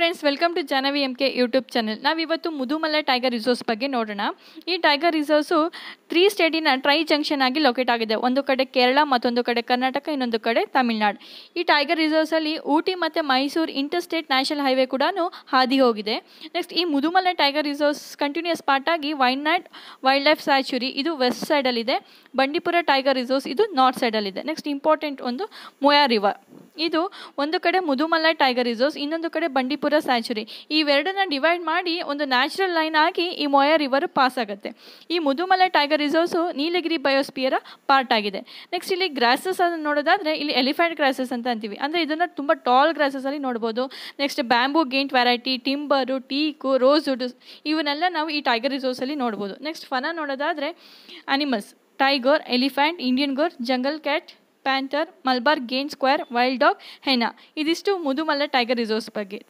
friends welcome to ಜನವಿ M K YouTube channel ನಾವಿವತ್ತು Mudumalai tiger resource ಬಗ್ಗೆ ನೋಡೋಣ ಈ ಟೈಗರ್ ರಿಸೋರ್ಸು ತ್ರೀ ಸ್ಟೇಟಿನ ಟ್ರೈ ಜಂಕ್ಷನ್ ಆಗಿ ಲೊಕೇಟ್ ಆಗಿದೆ ಒಂದು ಕಡೆ ಕೇರಳ ಮತ್ತೊಂದು ಕಡೆ ಕರ್ನಾಟಕ ಇನ್ನೊಂದು ಕಡೆ ತಮಿಳುನಾಡು ಈ ಟೈಗರ್ ರಿಸೋರ್ಸಲ್ಲಿ ಊಟಿ ಮತ್ತು ಮೈಸೂರು ಇಂಟರ್ಸ್ಟೇಟ್ ನ್ಯಾಷನಲ್ ಹೈವೇ ಕೂಡ ಹಾದಿ ಹೋಗಿದೆ ನೆಕ್ಸ್ಟ್ ಈ Mudumalai tiger resource continuous part ಆಗಿ ವೈಲ್ಡ್ ಲೈಫ್ ಸ್ಯಾಚುರಿ ಇದು ವೆಸ್ಟ್ ಸೈಡಲ್ಲಿದೆ ಬಂಡೀಪುರ ಟೈಗರ್ ರಿಸೋರ್ಸ್ ಇದು ನಾರ್ತ್ ಸೈಡಲ್ಲಿದೆ ನೆಕ್ಸ್ಟ್ ಇಂಪಾರ್ಟೆಂಟ್ ಒಂದು ಮೊಯಾ ರಿವರ್ ಇದು ಒಂದು ಕಡೆ ಮುದುಮಲ್ಲ ಟೈಗರ್ ರಿಸೋರ್ಸ್ ಇನ್ನೊಂದು ಕಡೆ ಬಂಡೀಪುರ ಸ್ಯಾಚುರಿ ಇವೆರಡನ್ನ ಡಿವೈಡ್ ಮಾಡಿ ಒಂದು ನ್ಯಾಚುರಲ್ ಲೈನ್ ಆಗಿ ಈ ಮೊಯರ್ ರಿವರ್ ಪಾಸ್ ಆಗುತ್ತೆ ಈ Mudumalai tiger resource Nilgiri biosphere part ಆಗಿದೆ ನೆಕ್ಸ್ಟ್ ಇಲ್ಲಿ ಗ್ರಾಸಸ್ ಅನ್ನು ನೋಡೋದಾದ್ರೆ ಇಲ್ಲಿ ಎಲಿಫೆಂಟ್ ಗ್ರಾಸಸ್ ಅಂತ ಅಂತೀವಿ ಅಂದರೆ ಇದನ್ನು ತುಂಬ ಟಾಲ್ ಅಲ್ಲಿ ನೋಡ್ಬೋದು next bamboo giant variety timber teak rosewood ಇವನ್ನೆಲ್ಲ ನಾವು ಈ ಟೈಗರ್ ರಿಸೋರ್ಸಲ್ಲಿ ನೋಡ್ಬೋದು ನೆಕ್ಸ್ಟ್ ಫನ ನೋಡೋದಾದರೆ animals tiger elephant Indian gaur jungle cat panther Malabar ಗೇನ್ ಸ್ಕ್ವೇರ್ ವೈಲ್ಡ್ ಡಾಗ್ ಹೆನಾ ಇದಿಷ್ಟು ಮುದುಮಲ್ಲ ಟೈಗರ್ ರಿಸೋರ್ಸ್ ಬಗ್ಗೆ